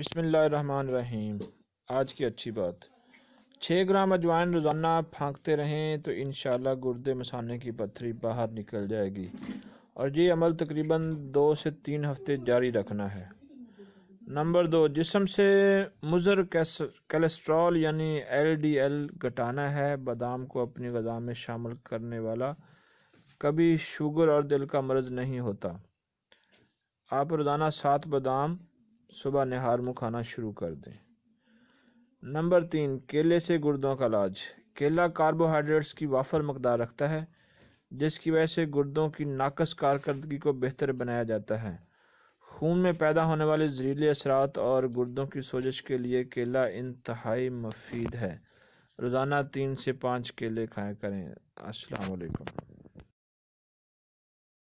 बिसमीम आज की अच्छी बात छः ग्राम अजवाइन रोज़ाना फाँकते रहें तो इन गुर्दे मसाने की पत्थरी बाहर निकल जाएगी और ये अमल तकरीबन दो से तीन हफ्ते जारी रखना है नंबर दो जिसम से मुजर कैलेस्ट्रॉल यानी एलडीएल घटाना है बादाम को अपनी गज़ा में शामिल करने वाला कभी शुगर और दिल का मर्ज़ नहीं होता आप रोज़ाना सात बादाम सुबह नहार मुँह खाना शुरू कर दें नंबर तीन केले से गुर्दों का इलाज केला कार्बोहाइड्रेट्स की वाफर मकदार रखता है जिसकी वजह से गुर्दों की नाकस कारकर्दगी को बेहतर बनाया जाता है खून में पैदा होने वाले जहरीले असरात और गुर्दों की सोजिश के लिए केला इंतहाई मफीद है रोज़ाना तीन से पाँच केले खाया करें अस्सलाम वालेकुम